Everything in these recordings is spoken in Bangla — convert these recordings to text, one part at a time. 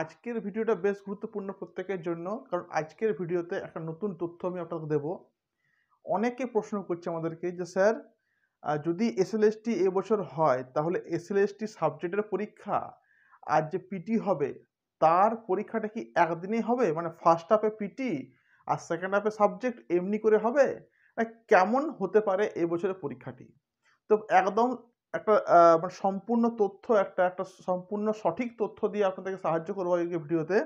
আজকের ভিডিওটা বেশ গুরুত্বপূর্ণ প্রত্যেকের জন্য কারণ আজকের ভিডিওতে একটা নতুন তথ্য আমি আপনাকে দেবো অনেকে প্রশ্ন করছে আমাদেরকে যে স্যার যদি এসএলএসটি এবছর হয় তাহলে এসএলএসটি সাবজেক্টের পরীক্ষা আর যে পিটি হবে তার পরীক্ষাটা কি একদিনেই হবে মানে ফার্স্ট হাফে পিটি আর সেকেন্ড হাফে সাবজেক্ট এমনি করে হবে মানে কেমন হতে পারে এবছরের পরীক্ষাটি তো একদম একটা মানে সম্পূর্ণ তথ্য একটা একটা সম্পূর্ণ সঠিক তথ্য দিয়ে আপনাদেরকে সাহায্য করবো আজকে ভিডিওতে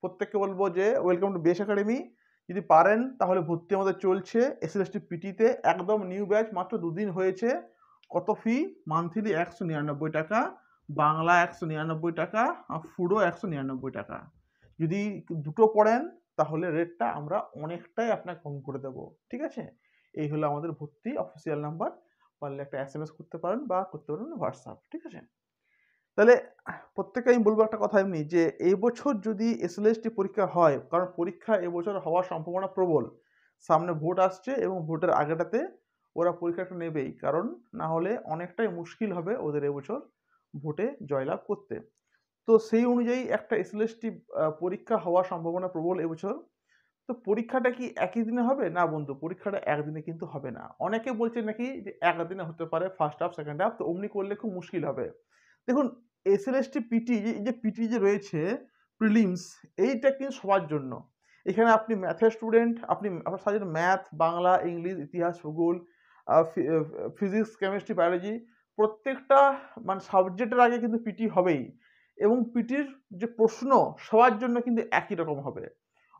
প্রত্যেককে বলবো যে ওয়েলকাম টু বেস একাডেমি যদি পারেন তাহলে ভর্তি আমাদের চলছে এস এস পিটিতে একদম নিউ ব্যাচ মাত্র দুদিন হয়েছে কত ফি মান্থলি একশো নিরানব্বই টাকা বাংলা একশো নিরানব্বই টাকা আর ফুডও একশো নিরানব্বই টাকা যদি দুটো পড়েন তাহলে রেটটা আমরা অনেকটাই আপনাকে কম করে দেব ঠিক আছে এই হলো আমাদের ভর্তি অফিসিয়াল নাম্বার পারলে একটা এস করতে পারেন বা করতে পারেন হোয়াটসঅ্যাপ ঠিক আছে তাহলে প্রত্যেকে আমি বলবো একটা কথা এমনি যে এই বছর যদি এসএলএসটি পরীক্ষা হয় কারণ পরীক্ষা এবছর হওয়ার সম্ভাবনা প্রবল সামনে ভোট আসছে এবং ভোটের আগেটাতে ওরা পরীক্ষাটা নেবেই কারণ না হলে অনেকটাই মুশকিল হবে ওদের এবছর ভোটে জয়লাভ করতে তো সেই অনুযায়ী একটা এসএলএসটি পরীক্ষা হওয়ার সম্ভাবনা প্রবল এবছর তো পরীক্ষাটা কি একই দিনে হবে না বন্ধু পরীক্ষাটা একদিনে কিন্তু হবে না অনেকে বলছে নাকি যে একদিনে হতে পারে ফার্স্ট হাফ সেকেন্ড হাফ তো অমনি করলে খুব মুশকিল হবে দেখুন এস এল এসটি পিটি যে পিটি যে রয়েছে প্রিলিমস এইটা কিন্তু সবার জন্য এখানে আপনি ম্যাথের স্টুডেন্ট আপনি আপনার সাথে ম্যাথ বাংলা ইংলিশ ইতিহাস ভূগোল ফিজিক্স কেমিস্ট্রি বায়োলজি প্রত্যেকটা মানে সাবজেক্টের আগে কিন্তু পিটি হবেই এবং পিটির যে প্রশ্ন সবার জন্য কিন্তু একই রকম হবে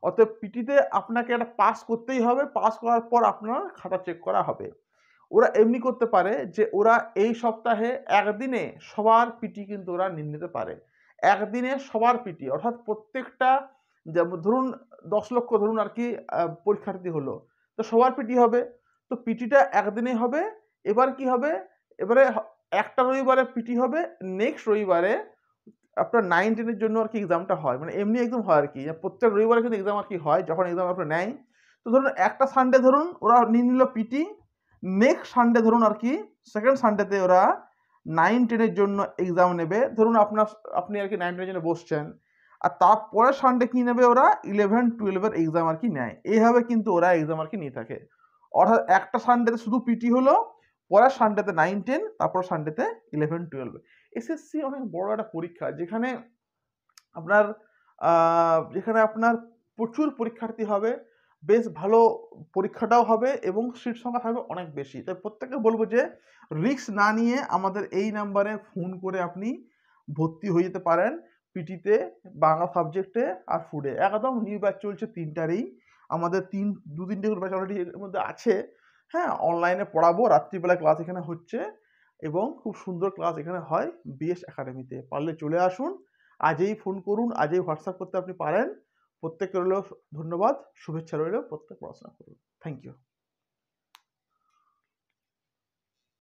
অতএব পিটিতে আপনাকে একটা পাস করতেই হবে পাস করার পর আপনার খাতা চেক করা হবে ওরা এমনি করতে পারে যে ওরা এই সপ্তাহে একদিনে সবার পিটি কিন্তু ওরা নিতে পারে একদিনে সবার পিটি অর্থাৎ প্রত্যেকটা যেমন ধরুন দশ লক্ষ ধরুন আর কি পরীক্ষার্থী হলো তো সবার পিটি হবে তো পিটিটা একদিনে হবে এবার কি হবে এবারে একটা রবিবারে পিটি হবে নেক্সট রবিবারে আপনার নাইন টেনের জন্য আর কি এক্সামটা হয় মানে এমনি এক্সাম হয় আর কি মানে প্রত্যেক রবিবারে কিন্তু এক্সাম আর কি হয় যখন এক্সাম আপনার নেয় তো ধরুন একটা সানডে ধরুন ওরা নিয়ে নিল পিটি নেক্সট সানডে ধরুন আর কি সেকেন্ড সানডেতে ওরা নাইন টেনের জন্য এক্সাম নেবে ধরুন আপনার আপনি আর কি নাইন টেনের জন্য বসছেন আর তারপরে সানডে কী নেবে ওরা ইলেভেন টুয়েলভের এক্সাম আর কি নেয় এইভাবে কিন্তু ওরা এক্সাম আর কি নিয়ে থাকে অর্থাৎ একটা সানডেতে শুধু পিটি হলো পরের সানডেতে নাইন টেন তারপর সানডেতে ইলেভেন টুয়েলভ এসএসসি অনেক বড় একটা পরীক্ষা যেখানে আপনার যেখানে আপনার প্রচুর পরীক্ষার্থী হবে বেশ ভালো পরীক্ষাটাও হবে এবং সিট সংখ্যা থাকবে অনেক বেশি তাই প্রত্যেককে বলবো যে রিক্স না নিয়ে আমাদের এই নাম্বারে ফোন করে আপনি ভর্তি হয়ে যেতে পারেন পিটিতে বাংলা সাবজেক্টে আর ফুডে একদম নিউ ব্যাচ চলছে তিনটারই আমাদের তিন দু তিনটে ব্যাচ অলরেডি এর মধ্যে আছে হ্যাঁ অনলাইনে পড়াবো রাত্রিবেলা ক্লাস এখানে হচ্ছে এবং খুব সুন্দর ক্লাস এখানে হয় বিএস একাডেমিতে পারলে চলে আসুন আজই ফোন করুন আজই হোয়াটসঅ্যাপ করতে আপনি পারেন প্রত্যেকের হলেও ধন্যবাদ শুভেচ্ছা রইলেও প্রত্যেক পড়াশোনা করুন থ্যাংক ইউ